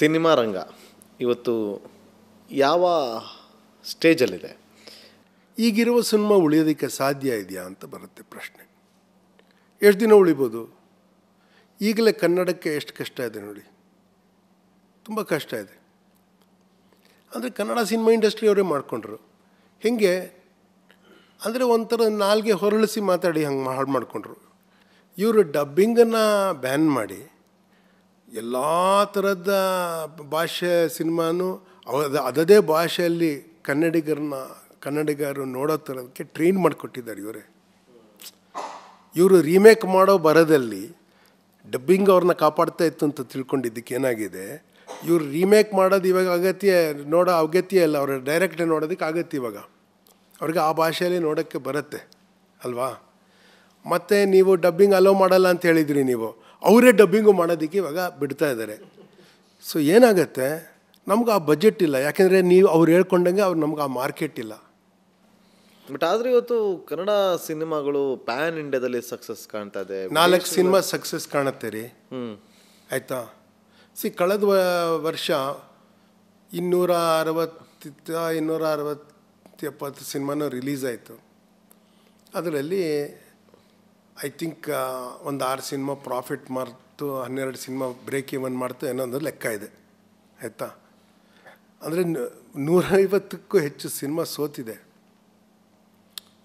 cinema ರಂಗ ಇವತ್ತು ಯಾವ ಸ್ಟೇಜಲ್ಲಿದೆ ಈಗಿರುವ ಸಿನಿಮಾ ಉಳಿಯೋದಕ್ಕೆ ಸಾಧ್ಯ ಇದೆಯಾ ಅಂತ ಬರುತ್ತೆ ಪ್ರಶ್ನೆ ಎಷ್ಟು ದಿನ ಉಳಿಬೋದು ಈಗಲೇ ಕನ್ನಡಕ್ಕೆ ಎಷ್ಟು ಕಷ್ಟ ಇದೆ ನೋಡಿ ತುಂಬ ಕಷ್ಟ ಇದೆ ಅಂದರೆ ಕನ್ನಡ ಸಿನಿಮಾ ಇಂಡಸ್ಟ್ರಿಯವರೇ ಮಾಡಿಕೊಂಡ್ರು ಹೇಗೆ ಅಂದರೆ ಒಂಥರ ನಾಲ್ಗೆ ಹೊರಳಿಸಿ ಮಾತಾಡಿ ಹಂಗೆ ಹಾಳು ಮಾಡಿಕೊಂಡ್ರು ಇವರು ಡಬ್ಬಿಂಗನ್ನು ಬ್ಯಾನ್ ಮಾಡಿ ಎಲ್ಲ ಥರದ ಭಾಷೆ ಸಿನಿಮಾನು ಅದು ಅದದೇ ಭಾಷೆಯಲ್ಲಿ ಕನ್ನಡಿಗರನ್ನ ಕನ್ನಡಿಗರು ನೋಡೋ ಥರದಕ್ಕೆ ಟ್ರೈನ್ ಮಾಡಿಕೊಟ್ಟಿದ್ದಾರೆ ಇವರೇ ಇವರು ರೀಮೇಕ್ ಮಾಡೋ ಬರದಲ್ಲಿ ಡಬ್ಬಿಂಗ್ ಅವ್ರನ್ನ ಕಾಪಾಡ್ತಾ ಇತ್ತು ಅಂತ ತಿಳ್ಕೊಂಡಿದ್ದಕ್ಕೆ ಏನಾಗಿದೆ ಇವರು ರೀಮೇಕ್ ಮಾಡೋದು ಇವಾಗ ಅಗತ್ಯ ನೋಡೋ ಅಗತ್ಯ ಇಲ್ಲ ಅವ್ರ ಡೈರೆಕ್ಟೇ ನೋಡೋದಕ್ಕೆ ಆಗತ್ತೆ ಇವಾಗ ಅವ್ರಿಗೆ ಆ ಭಾಷೆಯಲ್ಲಿ ನೋಡೋಕ್ಕೆ ಬರುತ್ತೆ ಅಲ್ವಾ ಮತ್ತು ನೀವು ಡಬ್ಬಿಂಗ್ ಅಲೋ ಮಾಡಲ್ಲ ಅಂತ ಹೇಳಿದ್ರಿ ನೀವು ಅವರೇ ಡಬ್ಬಿಂಗು ಮಾಡೋದಕ್ಕೆ ಇವಾಗ ಬಿಡ್ತಾ ಇದ್ದಾರೆ ಸೊ ಏನಾಗುತ್ತೆ ನಮ್ಗೆ ಆ ಬಜೆಟ್ ಇಲ್ಲ ಯಾಕೆಂದರೆ ನೀವು ಅವ್ರು ಹೇಳ್ಕೊಂಡಂಗೆ ಅವ್ರು ನಮ್ಗೆ ಆ ಮಾರ್ಕೆಟ್ ಇಲ್ಲ ಬಟ್ ಆದರೆ ಇವತ್ತು ಕನ್ನಡ ಸಿನಿಮಾಗಳು ಪ್ಯಾನ್ ಇಂಡಿಯಾದಲ್ಲಿ ಸಕ್ಸಸ್ ಕಾಣ್ತಾ ಇದೆ ನಾಲ್ಕು ಸಿನಿಮಾ ಸಕ್ಸಸ್ ಕಾಣುತ್ತೆ ರೀ ಆಯಿತಾ ಸಿ ಕಳೆದ ವರ್ಷ ಇನ್ನೂರ ಅರವತ್ತ ಇನ್ನೂರ ಅರವತ್ತೆಪ್ಪತ್ತು ಸಿನಿಮಾನೂ ರಿಲೀಸ್ ಆಯಿತು ಅದರಲ್ಲಿ ಐ ಥಿಂಕ್ ಒಂದು ಆರು ಸಿನಿಮಾ ಪ್ರಾಫಿಟ್ ಮಾಡ್ತು ಹನ್ನೆರಡು ಸಿನಿಮಾ ಬ್ರೇಕ್ ಇವನ್ ಮಾಡ್ತು ಒಂದು ಲೆಕ್ಕ ಇದೆ ಆಯಿತಾ ಅಂದರೆ ನೂರೈವತ್ತಕ್ಕೂ ಹೆಚ್ಚು ಸಿನಿಮಾ ಸೋತಿದೆ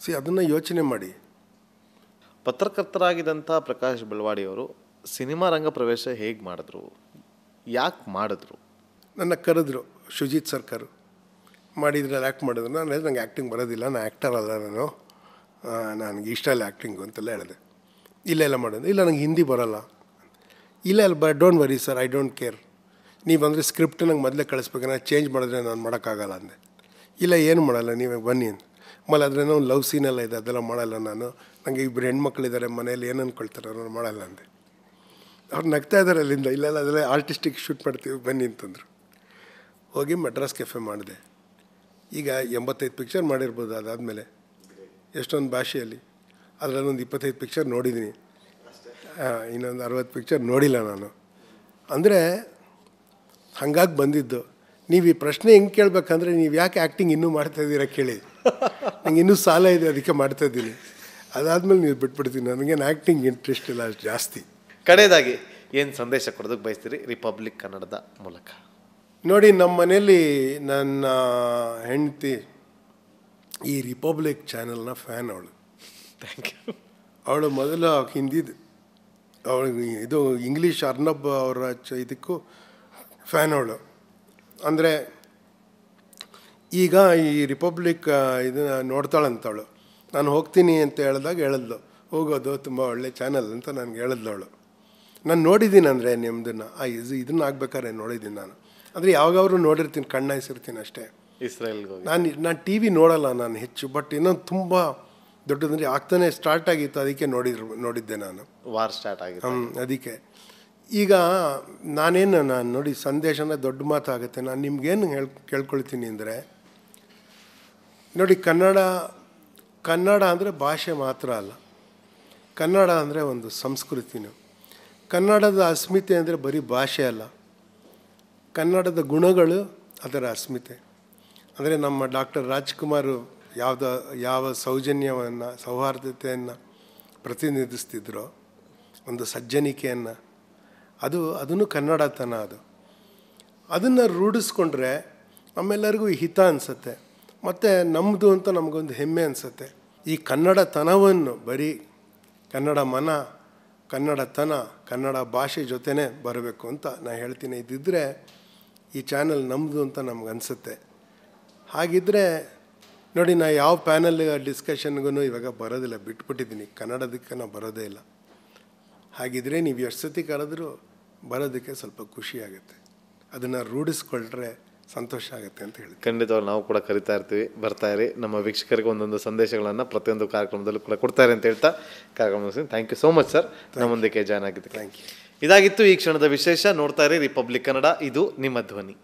ಸಿ ಅದನ್ನು ಯೋಚನೆ ಮಾಡಿ ಪತ್ರಕರ್ತರಾಗಿದ್ದಂಥ ಪ್ರಕಾಶ್ ಬೆಳವಾಡಿಯವರು ಸಿನಿಮಾ ರಂಗ ಪ್ರವೇಶ ಹೇಗೆ ಮಾಡಿದ್ರು ಯಾಕೆ ಮಾಡಿದ್ರು ನನ್ನ ಕರೆದ್ರು ಶುಜಿತ್ ಸರ್ಕರ್ ಮಾಡಿದ್ರೆ ಯಾಕೆ ಮಾಡಿದ್ರು ನಾನು ಹೇಳಿದ್ರೆ ನಂಗೆ ಆ್ಯಕ್ಟಿಂಗ್ ಬರೋದಿಲ್ಲ ನಾನು ಆ್ಯಕ್ಟರ್ ಅಲ್ಲ ನಾನು ನನಗೆ ಇಷ್ಟ ಇಲ್ಲ ಆ್ಯಕ್ಟಿಂಗು ಅಂತೆಲ್ಲ ಹೇಳಿದೆ ಇಲ್ಲ ಇಲ್ಲ ಮಾಡೋದು ಇಲ್ಲ ನಂಗೆ ಹಿಂದಿ ಬರೋಲ್ಲ ಇಲ್ಲ ಇಲ್ಲ ಬ don't worry sir I don't care ನೀವು ಅಂದರೆ ಸ್ಕ್ರಿಪ್ಟ್ ನಂಗೆ ಮೊದಲೇ ಕಳಿಸ್ಬೇಕು ನಾನು ಚೇಂಜ್ ಮಾಡಿದ್ರೆ ನಾನು ಮಾಡೋಕ್ಕಾಗಲ್ಲ ಅಂದೆ ಇಲ್ಲ ಏನು ಮಾಡಲ್ಲ ನೀವೇ ಬನ್ನಿ ಅಂತ ಆಮೇಲೆ ಅದ್ರೇನೋ ಲವ್ ಸೀನೆಲ್ಲ ಇದೆ ಅದೆಲ್ಲ ಮಾಡಲ್ಲ ನಾನು ನನಗೆ ಇಬ್ಬರು ಹೆಣ್ಮಕ್ಳಿದ್ದಾರೆ ಮನೇಲಿ ಏನು ಅಂದ್ಕೊಳ್ತಾರೆ ನಾನು ಮಾಡಲ್ಲ ಅಂದೆ ಅವ್ರು ನಗ್ತಾ ಇದ್ದಾರೆ ಅಲ್ಲಿಂದ ಇಲ್ಲೆಲ್ಲ ಅದೆಲ್ಲ ಆರ್ಟಿಸ್ಟಿಕ್ ಶೂಟ್ ಮಾಡ್ತೀವಿ ಬನ್ನಿ ಅಂತಂದರು ಹೋಗಿ ಮಡ್ರಾಸ್ ಕೆಫೆ ಮಾಡಿದೆ ಈಗ ಎಂಬತ್ತೈದು ಪಿಕ್ಚರ್ ಮಾಡಿರ್ಬೋದು ಅದಾದಮೇಲೆ ಎಷ್ಟೊಂದು ಭಾಷೆಯಲ್ಲಿ ಒಂದು ಇಪ್ಪತ್ತೈದು ಪಿಕ್ಚರ್ ನೋಡಿದ್ದೀನಿ ಇನ್ನೊಂದು ಅರವತ್ತು ಪಿಕ್ಚರ್ ನೋಡಿಲ್ಲ ನಾನು ಅಂದರೆ ಹಂಗಾಗಿ ಬಂದಿದ್ದು ನೀವು ಈ ಪ್ರಶ್ನೆ ಹೆಂಗೆ ಕೇಳಬೇಕಂದ್ರೆ ನೀವು ಯಾಕೆ ಆ್ಯಕ್ಟಿಂಗ್ ಇನ್ನೂ ಮಾಡ್ತಾಯಿದ್ದೀರಾ ಕೇಳಿ ನಂಗೆ ಇನ್ನೂ ಸಾಲ ಇದೆ ಅದಕ್ಕೆ ಮಾಡ್ತಾ ಇದ್ದೀನಿ ಅದಾದಮೇಲೆ ನೀವು ಬಿಟ್ಬಿಡ್ತೀನಿ ನನಗೇನು ಆ್ಯಕ್ಟಿಂಗ್ ಇಂಟ್ರೆಸ್ಟ್ ಇಲ್ಲ ಜಾಸ್ತಿ ಕಡೆಯದಾಗಿ ಏನು ಸಂದೇಶ ಕೊಡೋದಕ್ಕೆ ಬಯಸ್ತೀರಿ ರಿಪಬ್ಲಿಕ್ ಕನ್ನಡದ ಮೂಲಕ ನೋಡಿ ನಮ್ಮ ಮನೇಲಿ ನನ್ನ ಹೆಂಡತಿ ಈ ರಿಪಬ್ಲಿಕ್ ಚಾನೆಲ್ನ ಫ್ಯಾನ್ ಅವಳು ಥ್ಯಾಂಕ್ ಯು ಅವಳು ಮೊದಲು ಹಿಂದಿದು ಅವಳು ಇದು ಇಂಗ್ಲೀಷ್ ಅರ್ನಬ್ ಅವರ ಚ ಇದಕ್ಕೂ ಫ್ಯಾನ್ ಅವಳು ಅಂದರೆ ಈಗ ಈ ರಿಪಬ್ಲಿಕ್ ಇದನ್ನ ನೋಡ್ತಾಳಂತವಳು ನಾನು ಹೋಗ್ತೀನಿ ಅಂತ ಹೇಳಿದಾಗ ಹೇಳಿದ್ಲು ಹೋಗೋದು ತುಂಬ ಒಳ್ಳೆ ಚಾನಲ್ ಅಂತ ನನಗೆ ಹೇಳಿದ್ಲು ಅವಳು ನಾನು ನೋಡಿದ್ದೀನಿ ಅಂದರೆ ನಿಮ್ಮದನ್ನು ಆ ಇದು ಇದನ್ನ ಆಗ್ಬೇಕಾದ್ರೆ ನೋಡಿದ್ದೀನಿ ನಾನು ಅಂದರೆ ಯಾವಾಗಾದ್ರೂ ನೋಡಿರ್ತೀನಿ ಕಣ್ಣಾಯಿಸಿರ್ತೀನಿ ಅಷ್ಟೇ ಇಸ್ರೇಲ್ಗೆ ನಾನು ನಾನು ಟಿ ವಿ ನೋಡಲ್ಲ ನಾನು ಹೆಚ್ಚು ಬಟ್ ಇನ್ನೊಂದು ತುಂಬ ದೊಡ್ಡದಂದರೆ ಆಗ್ತಾನೆ ಸ್ಟಾರ್ಟ್ ಆಗಿತ್ತು ಅದಕ್ಕೆ ನೋಡಿದ್ರು ನೋಡಿದ್ದೆ ನಾನು ವಾರ್ ಸ್ಟಾರ್ಟ್ ಆಗಿತ್ತು ಹ್ಞೂ ಅದಕ್ಕೆ ಈಗ ನಾನೇನು ನಾನು ನೋಡಿ ಸಂದೇಶನ ದೊಡ್ಡ ಮಾತಾಗುತ್ತೆ ನಾನು ನಿಮ್ಗೇನು ಹೇಳ್ ಕೇಳ್ಕೊಳ್ತೀನಿ ಅಂದರೆ ನೋಡಿ ಕನ್ನಡ ಕನ್ನಡ ಅಂದರೆ ಭಾಷೆ ಮಾತ್ರ ಅಲ್ಲ ಕನ್ನಡ ಅಂದರೆ ಒಂದು ಸಂಸ್ಕೃತಿನೂ ಕನ್ನಡದ ಅಸ್ಮಿತೆ ಅಂದರೆ ಬರೀ ಭಾಷೆ ಅಲ್ಲ ಕನ್ನಡದ ಗುಣಗಳು ಅದರ ಅಸ್ಮಿತೆ ಅಂದರೆ ನಮ್ಮ ಡಾಕ್ಟರ್ ರಾಜ್ಕುಮಾರ್ ಯಾವುದ ಯಾವ ಸೌಜನ್ಯವನ್ನು ಸೌಹಾರ್ದತೆಯನ್ನು ಪ್ರತಿನಿಧಿಸ್ತಿದ್ರೋ ಒಂದು ಸಜ್ಜನಿಕೆಯನ್ನು ಅದು ಅದನ್ನು ಕನ್ನಡತನ ಅದು ಅದನ್ನು ರೂಢಿಸ್ಕೊಂಡ್ರೆ ನಮ್ಮೆಲ್ಲರಿಗೂ ಹಿತ ಅನಿಸುತ್ತೆ ಮತ್ತು ನಮ್ಮದು ಅಂತ ನಮಗೊಂದು ಹೆಮ್ಮೆ ಅನಿಸುತ್ತೆ ಈ ಕನ್ನಡತನವನ್ನು ಬರೀ ಕನ್ನಡ ಮನ ಕನ್ನಡತನ ಕನ್ನಡ ಭಾಷೆ ಜೊತೆನೇ ಬರಬೇಕು ಅಂತ ನಾನು ಹೇಳ್ತೀನಿ ಇದ್ದಿದ್ದರೆ ಈ ಚಾನೆಲ್ ನಮ್ಮದು ಅಂತ ನಮ್ಗೆ ಅನಿಸುತ್ತೆ ಹಾಗಿದ್ದರೆ ನೋಡಿ ನಾನು ಯಾವ ಪ್ಯಾನಲ್ ಡಿಸ್ಕಷನ್ಗೂ ಇವಾಗ ಬರೋದಿಲ್ಲ ಬಿಟ್ಬಿಟ್ಟಿದ್ದೀನಿ ಕನ್ನಡದಕ್ಕೆ ನಾನು ಬರೋದೇ ಇಲ್ಲ ಹಾಗಿದ್ರೆ ನೀವು ಎಷ್ಟು ಸತಿ ಕರೆದ್ರೂ ಬರೋದಕ್ಕೆ ಸ್ವಲ್ಪ ಖುಷಿ ಆಗುತ್ತೆ ಅದನ್ನು ರೂಢಿಸ್ಕೊಳ್ರೆ ಸಂತೋಷ ಆಗುತ್ತೆ ಅಂತ ಹೇಳಿ ಖಂಡಿತವಾಗಿ ನಾವು ಕೂಡ ಕರಿತಾ ಇರ್ತೀವಿ ಬರ್ತಾ ಇರಿ ನಮ್ಮ ವೀಕ್ಷಕರಿಗೆ ಒಂದೊಂದು ಸಂದೇಶಗಳನ್ನು ಪ್ರತಿಯೊಂದು ಕಾರ್ಯಕ್ರಮದಲ್ಲೂ ಕೂಡ ಕೊಡ್ತಾರೆ ಅಂತ ಹೇಳ್ತಾ ಕಾರ್ಯಕ್ರಮ thank you so much sir ನಮ್ಮೊಂದಿಗೆ ಜಾಯ್ನ್ ಆಗಿದ್ದು ಥ್ಯಾಂಕ್ ಯು ಇದಾಗಿತ್ತು ಈ ಕ್ಷಣದ ವಿಶೇಷ ನೋಡ್ತಾ ಇರಿ ರಿಪಬ್ಲಿಕ್ ಕನ್ನಡ ಇದು ನಿಮ್ಮ ಧ್ವನಿ